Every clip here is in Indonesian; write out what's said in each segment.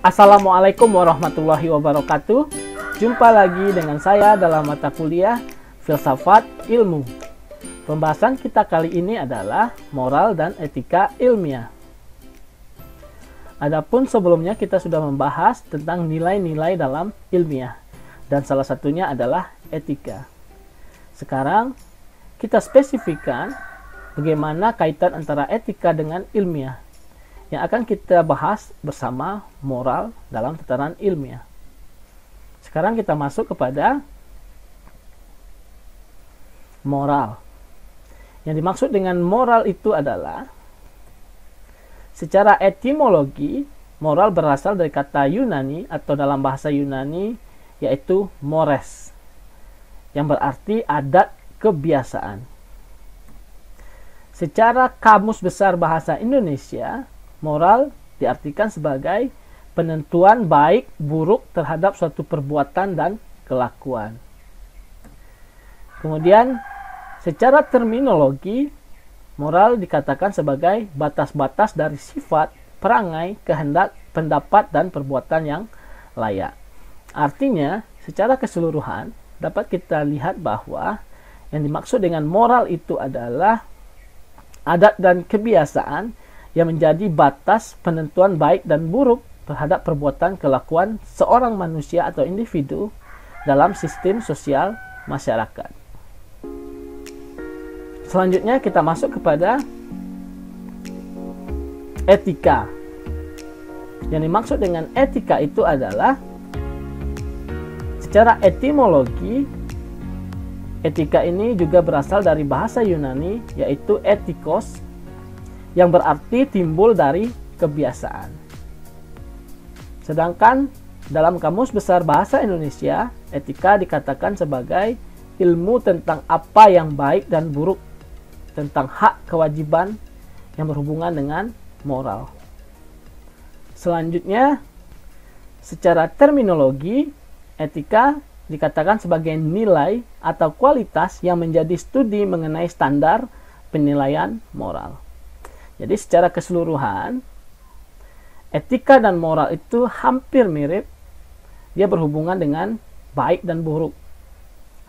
Assalamualaikum warahmatullahi wabarakatuh. Jumpa lagi dengan saya dalam mata kuliah Filsafat Ilmu. Pembahasan kita kali ini adalah moral dan etika ilmiah. Adapun sebelumnya kita sudah membahas tentang nilai-nilai dalam ilmiah dan salah satunya adalah etika. Sekarang kita spesifikkan bagaimana kaitan antara etika dengan ilmiah yang akan kita bahas bersama moral dalam tataran ilmiah. Sekarang kita masuk kepada moral. Yang dimaksud dengan moral itu adalah secara etimologi moral berasal dari kata Yunani atau dalam bahasa Yunani yaitu mores yang berarti adat kebiasaan. Secara kamus besar bahasa Indonesia, Moral diartikan sebagai penentuan baik buruk terhadap suatu perbuatan dan kelakuan. Kemudian, secara terminologi, moral dikatakan sebagai batas-batas dari sifat, perangai, kehendak, pendapat, dan perbuatan yang layak. Artinya, secara keseluruhan dapat kita lihat bahwa yang dimaksud dengan moral itu adalah adat dan kebiasaan yang menjadi batas penentuan baik dan buruk terhadap perbuatan kelakuan seorang manusia atau individu dalam sistem sosial masyarakat. Selanjutnya kita masuk kepada etika. Yang dimaksud dengan etika itu adalah secara etimologi etika ini juga berasal dari bahasa Yunani yaitu etikos yang berarti timbul dari kebiasaan. Sedangkan dalam Kamus Besar Bahasa Indonesia, etika dikatakan sebagai ilmu tentang apa yang baik dan buruk, tentang hak kewajiban yang berhubungan dengan moral. Selanjutnya, secara terminologi, etika dikatakan sebagai nilai atau kualitas yang menjadi studi mengenai standar penilaian moral. Jadi secara keseluruhan etika dan moral itu hampir mirip. Dia berhubungan dengan baik dan buruk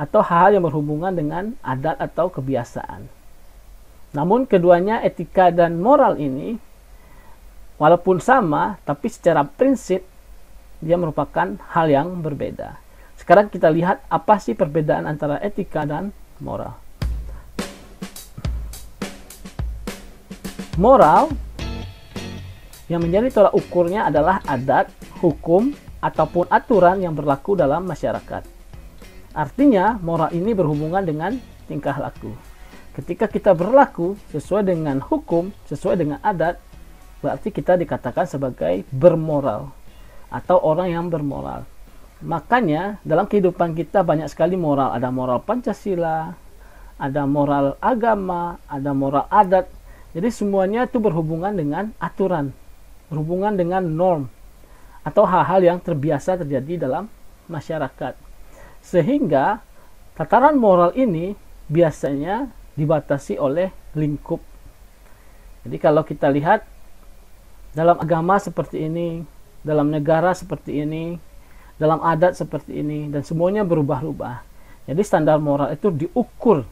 atau hal-hal yang berhubungan dengan adat atau kebiasaan. Namun keduanya etika dan moral ini walaupun sama tapi secara prinsip dia merupakan hal yang berbeda. Sekarang kita lihat apa sih perbedaan antara etika dan moral. Moral yang menjadi tolak ukurnya adalah adat, hukum, ataupun aturan yang berlaku dalam masyarakat. Artinya, moral ini berhubungan dengan tingkah laku. Ketika kita berlaku sesuai dengan hukum, sesuai dengan adat, berarti kita dikatakan sebagai bermoral atau orang yang bermoral. Makanya, dalam kehidupan kita banyak sekali moral, ada moral Pancasila, ada moral agama, ada moral adat, jadi semuanya itu berhubungan dengan aturan, berhubungan dengan norm atau hal-hal yang terbiasa terjadi dalam masyarakat. Sehingga tataran moral ini biasanya dibatasi oleh lingkup. Jadi kalau kita lihat dalam agama seperti ini, dalam negara seperti ini, dalam adat seperti ini dan semuanya berubah-ubah. Jadi standar moral itu diukur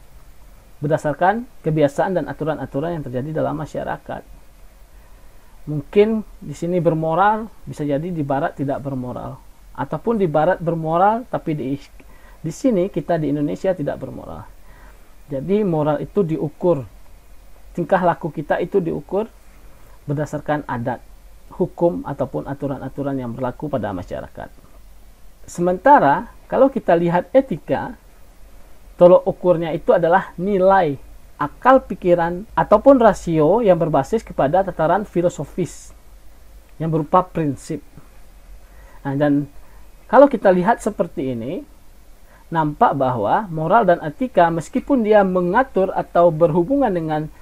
berdasarkan kebiasaan dan aturan-aturan yang terjadi dalam masyarakat. Mungkin di sini bermoral, bisa jadi di barat tidak bermoral, ataupun di barat bermoral tapi di di sini kita di Indonesia tidak bermoral. Jadi moral itu diukur tingkah laku kita itu diukur berdasarkan adat, hukum ataupun aturan-aturan yang berlaku pada masyarakat. Sementara kalau kita lihat etika, Tolok ukurnya itu adalah nilai akal pikiran ataupun rasio yang berbasis kepada tataran filosofis yang berupa prinsip. Nah, dan kalau kita lihat seperti ini, nampak bahwa moral dan etika meskipun dia mengatur atau berhubungan dengan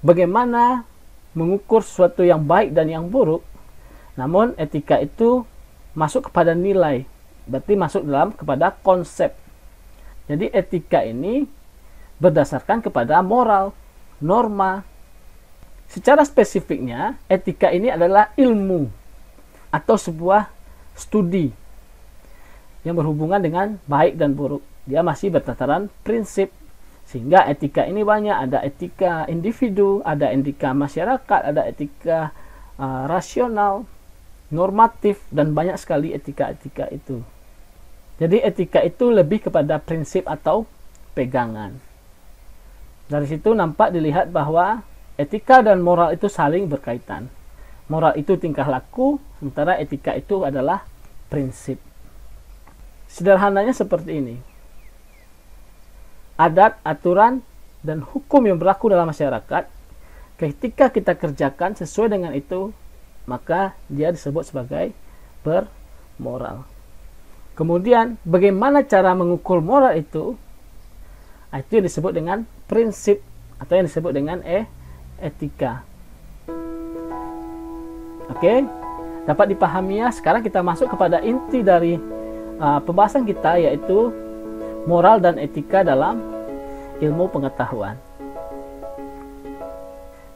bagaimana mengukur sesuatu yang baik dan yang buruk, namun etika itu masuk kepada nilai, berarti masuk dalam kepada konsep jadi etika ini berdasarkan kepada moral, norma. Secara spesifiknya, etika ini adalah ilmu atau sebuah studi yang berhubungan dengan baik dan buruk. Dia masih bertataran prinsip. Sehingga etika ini banyak, ada etika individu, ada etika masyarakat, ada etika uh, rasional, normatif dan banyak sekali etika-etika itu. Jadi etika itu lebih kepada prinsip atau pegangan. Dari situ nampak dilihat bahwa etika dan moral itu saling berkaitan. Moral itu tingkah laku, sementara etika itu adalah prinsip. Sederhananya seperti ini. Adat, aturan, dan hukum yang berlaku dalam masyarakat, ketika kita kerjakan sesuai dengan itu, maka dia disebut sebagai bermoral. Kemudian bagaimana cara mengukur moral itu? Ah, itu yang disebut dengan prinsip atau yang disebut dengan eh, etika. Oke, dapat dipahami ya. Sekarang kita masuk kepada inti dari uh, pembahasan kita yaitu moral dan etika dalam ilmu pengetahuan.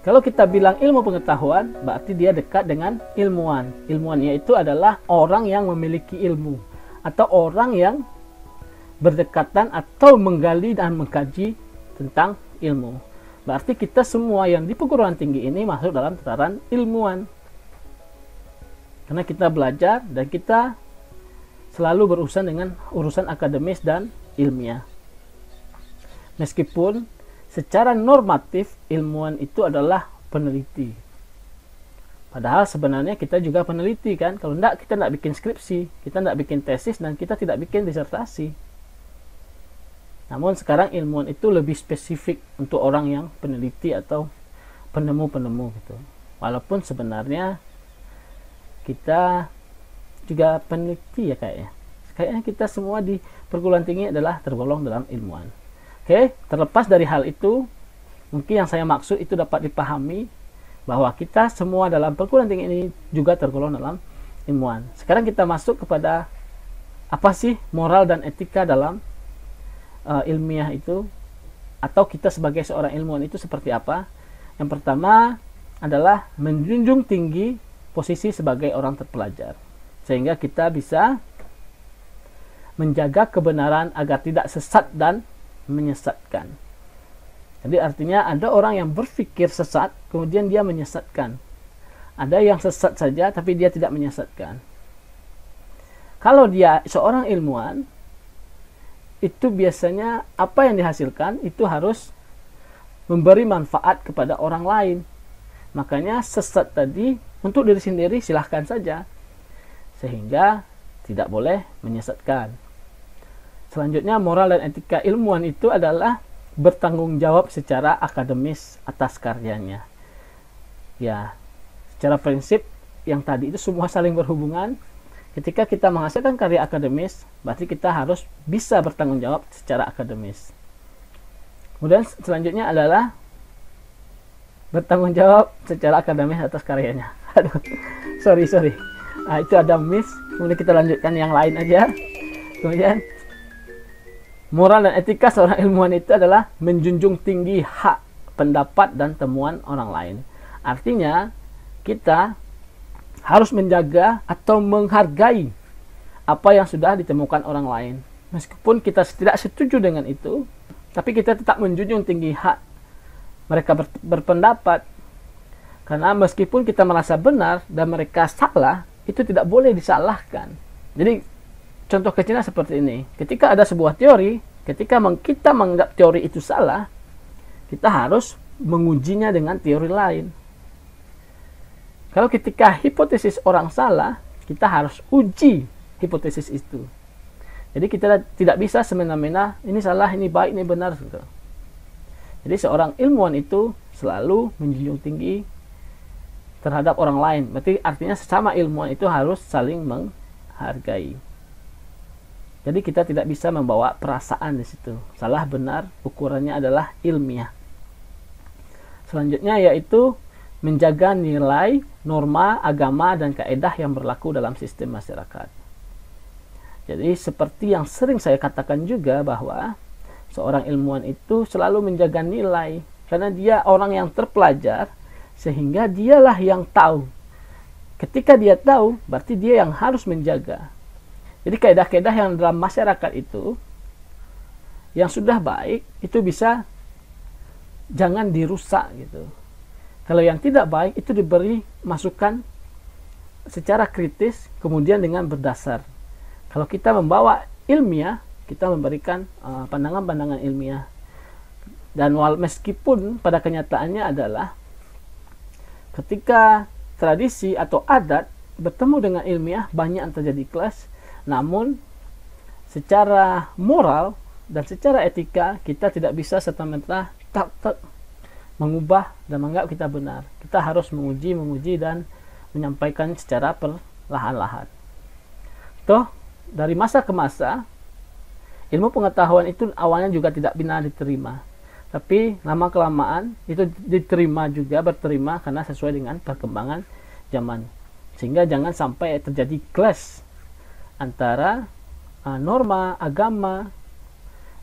Kalau kita bilang ilmu pengetahuan, berarti dia dekat dengan ilmuwan. Ilmuwan yaitu adalah orang yang memiliki ilmu atau orang yang berdekatan atau menggali dan mengkaji tentang ilmu. Berarti kita semua yang di perguruan tinggi ini masuk dalam tataran ilmuwan. Karena kita belajar dan kita selalu berurusan dengan urusan akademis dan ilmiah. Meskipun secara normatif ilmuwan itu adalah peneliti, Padahal sebenarnya kita juga peneliti kan. Kalau tidak kita tidak bikin skripsi, kita tidak bikin tesis dan kita tidak bikin disertasi. Namun sekarang ilmuwan itu lebih spesifik untuk orang yang peneliti atau penemu-penemu gitu. Walaupun sebenarnya kita juga peneliti ya kayaknya. Kayaknya kita semua di perguruan tinggi adalah tergolong dalam ilmuwan. Oke, terlepas dari hal itu, mungkin yang saya maksud itu dapat dipahami bahwa kita semua dalam perguruan tinggi ini juga tergolong dalam ilmuwan. Sekarang kita masuk kepada apa sih moral dan etika dalam uh, ilmiah itu atau kita sebagai seorang ilmuwan itu seperti apa? Yang pertama adalah menjunjung tinggi posisi sebagai orang terpelajar sehingga kita bisa menjaga kebenaran agar tidak sesat dan menyesatkan. Jadi artinya ada orang yang berpikir sesat, kemudian dia menyesatkan. Ada yang sesat saja, tapi dia tidak menyesatkan. Kalau dia seorang ilmuwan, itu biasanya apa yang dihasilkan itu harus memberi manfaat kepada orang lain. Makanya sesat tadi untuk diri sendiri silahkan saja. Sehingga tidak boleh menyesatkan. Selanjutnya moral dan etika ilmuwan itu adalah bertanggung jawab secara akademis atas karyanya. Ya, secara prinsip yang tadi itu semua saling berhubungan. Ketika kita menghasilkan karya akademis, berarti kita harus bisa bertanggung jawab secara akademis. Kemudian selanjutnya adalah bertanggung jawab secara akademis atas karyanya. Aduh, sorry sorry. Nah, itu ada miss. Kemudian kita lanjutkan yang lain aja. Kemudian Moral dan etika seorang ilmuwan itu adalah menjunjung tinggi hak pendapat dan temuan orang lain. Artinya, kita harus menjaga atau menghargai apa yang sudah ditemukan orang lain. Meskipun kita tidak setuju dengan itu, tapi kita tetap menjunjung tinggi hak mereka ber berpendapat. Karena meskipun kita merasa benar dan mereka salah, itu tidak boleh disalahkan. Jadi contoh kecilnya seperti ini. Ketika ada sebuah teori, ketika kita menganggap teori itu salah, kita harus mengujinya dengan teori lain. Kalau ketika hipotesis orang salah, kita harus uji hipotesis itu. Jadi kita tidak bisa semena-mena ini salah, ini baik, ini benar. Gitu. Jadi seorang ilmuwan itu selalu menjunjung tinggi terhadap orang lain. Berarti artinya sesama ilmuwan itu harus saling menghargai. Jadi kita tidak bisa membawa perasaan di situ. Salah benar ukurannya adalah ilmiah. Selanjutnya yaitu menjaga nilai, norma, agama, dan kaedah yang berlaku dalam sistem masyarakat. Jadi seperti yang sering saya katakan juga bahwa seorang ilmuwan itu selalu menjaga nilai karena dia orang yang terpelajar sehingga dialah yang tahu. Ketika dia tahu, berarti dia yang harus menjaga. Jadi kaidah-kaidah yang dalam masyarakat itu yang sudah baik itu bisa jangan dirusak gitu. Kalau yang tidak baik itu diberi masukan secara kritis kemudian dengan berdasar. Kalau kita membawa ilmiah, kita memberikan eh, pandangan-pandangan uh, ilmiah. Dan wal meskipun pada kenyataannya adalah ketika tradisi atau adat bertemu dengan ilmiah banyak yang terjadi kelas namun secara moral dan secara etika kita tidak bisa serta-merta tak, tak mengubah dan menganggap kita benar. Kita harus menguji, menguji dan menyampaikan secara perlahan-lahan. Toh dari masa ke masa ilmu pengetahuan itu awalnya juga tidak benar diterima. Tapi lama kelamaan itu diterima juga berterima karena sesuai dengan perkembangan zaman. Sehingga jangan sampai terjadi clash antara uh, norma agama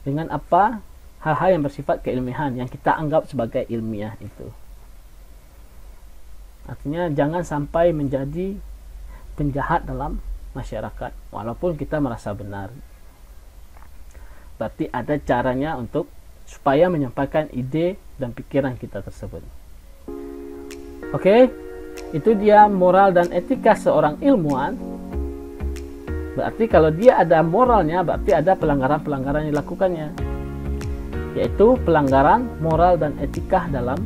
dengan apa hal-hal yang bersifat keilmiahan yang kita anggap sebagai ilmiah itu. Artinya jangan sampai menjadi penjahat dalam masyarakat walaupun kita merasa benar. Berarti ada caranya untuk supaya menyampaikan ide dan pikiran kita tersebut. Oke, okay? itu dia moral dan etika seorang ilmuwan Berarti kalau dia ada moralnya, berarti ada pelanggaran-pelanggaran yang dilakukannya. Yaitu pelanggaran moral dan etika dalam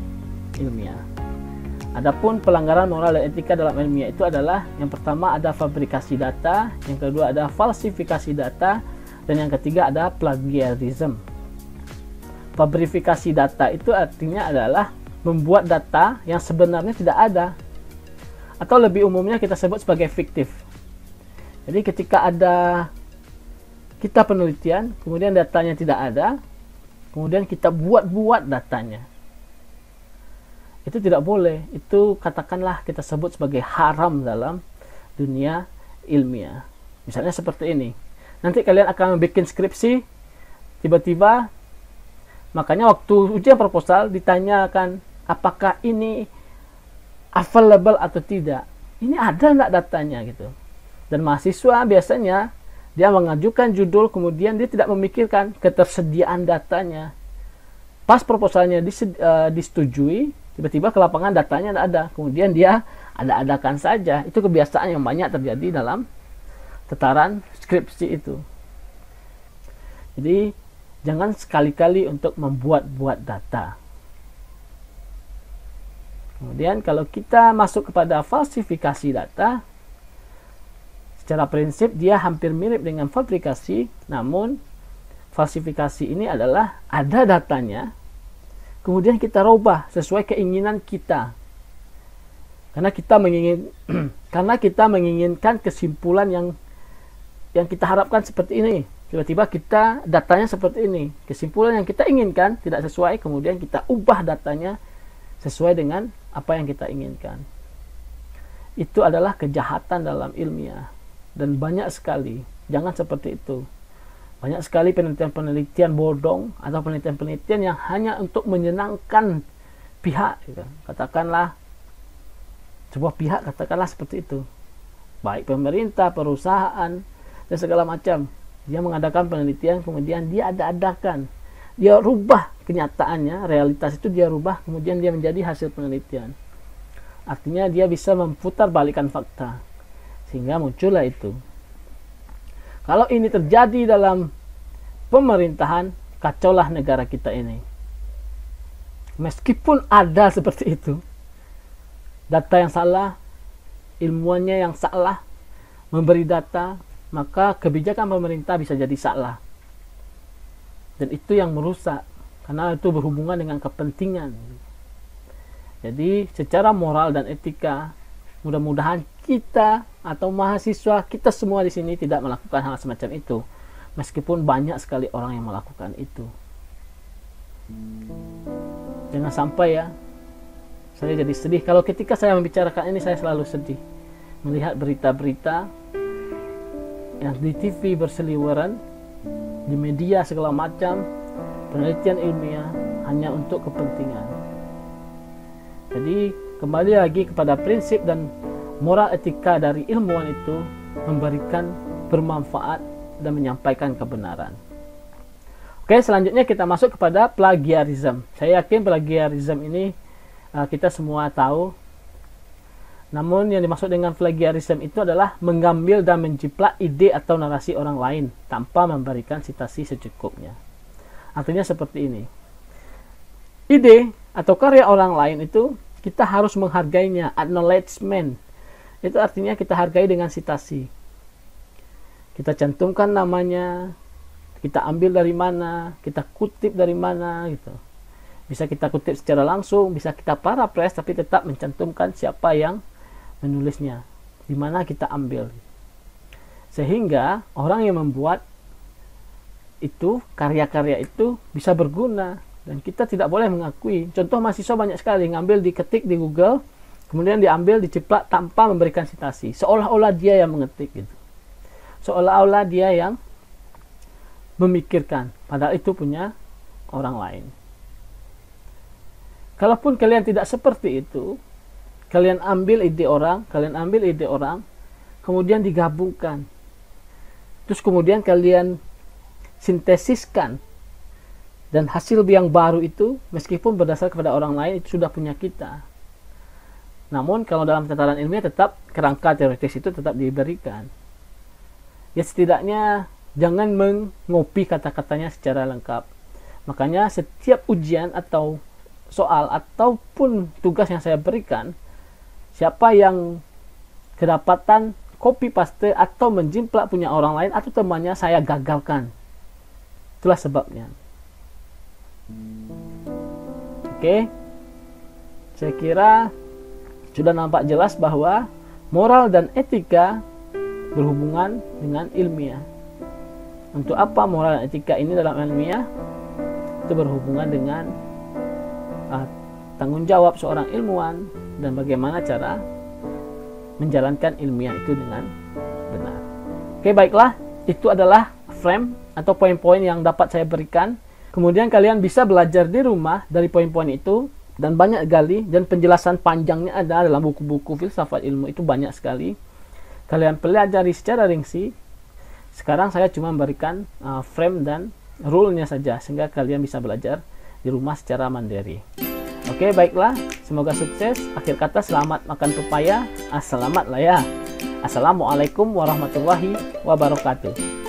ilmiah. Adapun pelanggaran moral dan etika dalam ilmiah itu adalah yang pertama ada fabrikasi data, yang kedua ada falsifikasi data, dan yang ketiga ada plagiarism. Fabrikasi data itu artinya adalah membuat data yang sebenarnya tidak ada atau lebih umumnya kita sebut sebagai fiktif jadi ketika ada kita penelitian, kemudian datanya tidak ada, kemudian kita buat-buat datanya. Itu tidak boleh. Itu katakanlah kita sebut sebagai haram dalam dunia ilmiah. Misalnya seperti ini. Nanti kalian akan bikin skripsi, tiba-tiba makanya waktu ujian proposal ditanyakan apakah ini available atau tidak. Ini ada nggak datanya gitu. Dan mahasiswa biasanya dia mengajukan judul kemudian dia tidak memikirkan ketersediaan datanya. Pas proposalnya e, disetujui, tiba-tiba ke lapangan datanya tidak ada. Kemudian dia ada-adakan saja. Itu kebiasaan yang banyak terjadi dalam tetaran skripsi itu. Jadi jangan sekali-kali untuk membuat-buat data. Kemudian kalau kita masuk kepada falsifikasi data, Secara prinsip dia hampir mirip dengan fabrikasi, namun falsifikasi ini adalah ada datanya, kemudian kita rubah sesuai keinginan kita. Karena kita mengingin karena kita menginginkan kesimpulan yang yang kita harapkan seperti ini. Tiba-tiba kita datanya seperti ini. Kesimpulan yang kita inginkan tidak sesuai, kemudian kita ubah datanya sesuai dengan apa yang kita inginkan. Itu adalah kejahatan dalam ilmiah dan banyak sekali jangan seperti itu banyak sekali penelitian-penelitian bodong atau penelitian-penelitian yang hanya untuk menyenangkan pihak gitu. katakanlah sebuah pihak katakanlah seperti itu baik pemerintah perusahaan dan segala macam dia mengadakan penelitian kemudian dia ada-adakan dia rubah kenyataannya realitas itu dia rubah kemudian dia menjadi hasil penelitian artinya dia bisa memutar balikan fakta sehingga muncullah itu kalau ini terjadi dalam pemerintahan kacolah negara kita ini meskipun ada seperti itu data yang salah ilmuannya yang salah memberi data maka kebijakan pemerintah bisa jadi salah dan itu yang merusak karena itu berhubungan dengan kepentingan jadi secara moral dan etika mudah-mudahan kita atau mahasiswa kita semua di sini tidak melakukan hal semacam itu meskipun banyak sekali orang yang melakukan itu jangan sampai ya saya jadi sedih kalau ketika saya membicarakan ini saya selalu sedih melihat berita-berita yang di TV berseliweran di media segala macam penelitian ilmiah hanya untuk kepentingan jadi kembali lagi kepada prinsip dan moral etika dari ilmuwan itu memberikan bermanfaat dan menyampaikan kebenaran. Oke, selanjutnya kita masuk kepada plagiarisme. Saya yakin plagiarisme ini uh, kita semua tahu. Namun yang dimaksud dengan plagiarisme itu adalah mengambil dan menjiplak ide atau narasi orang lain tanpa memberikan citasi secukupnya. Artinya seperti ini. Ide atau karya orang lain itu kita harus menghargainya, acknowledgement itu artinya kita hargai dengan sitasi kita cantumkan namanya kita ambil dari mana kita kutip dari mana gitu bisa kita kutip secara langsung bisa kita parapres tapi tetap mencantumkan siapa yang menulisnya di mana kita ambil sehingga orang yang membuat itu karya-karya itu bisa berguna dan kita tidak boleh mengakui contoh mahasiswa banyak sekali ngambil diketik di Google kemudian diambil diceplak tanpa memberikan citasi seolah-olah dia yang mengetik gitu seolah-olah dia yang memikirkan padahal itu punya orang lain kalaupun kalian tidak seperti itu kalian ambil ide orang kalian ambil ide orang kemudian digabungkan terus kemudian kalian sintesiskan dan hasil yang baru itu meskipun berdasar kepada orang lain itu sudah punya kita namun kalau dalam tataran ilmiah tetap kerangka teoritis itu tetap diberikan. Ya setidaknya jangan mengopi kata-katanya secara lengkap. Makanya setiap ujian atau soal ataupun tugas yang saya berikan, siapa yang kedapatan copy paste atau menjimplak punya orang lain atau temannya saya gagalkan. Itulah sebabnya. Oke. Okay. Saya kira sudah nampak jelas bahwa moral dan etika berhubungan dengan ilmiah. Untuk apa moral dan etika ini dalam ilmiah? Itu berhubungan dengan uh, tanggung jawab seorang ilmuwan dan bagaimana cara menjalankan ilmiah itu dengan benar. Oke, baiklah, itu adalah frame atau poin-poin yang dapat saya berikan. Kemudian kalian bisa belajar di rumah dari poin-poin itu dan banyak gali dan penjelasan panjangnya ada dalam buku-buku filsafat ilmu itu banyak sekali kalian pelajari secara ringsi sekarang saya cuma memberikan uh, frame dan rule-nya saja sehingga kalian bisa belajar di rumah secara mandiri oke baiklah semoga sukses akhir kata selamat makan pepaya ah, selamat lah ya assalamualaikum warahmatullahi wabarakatuh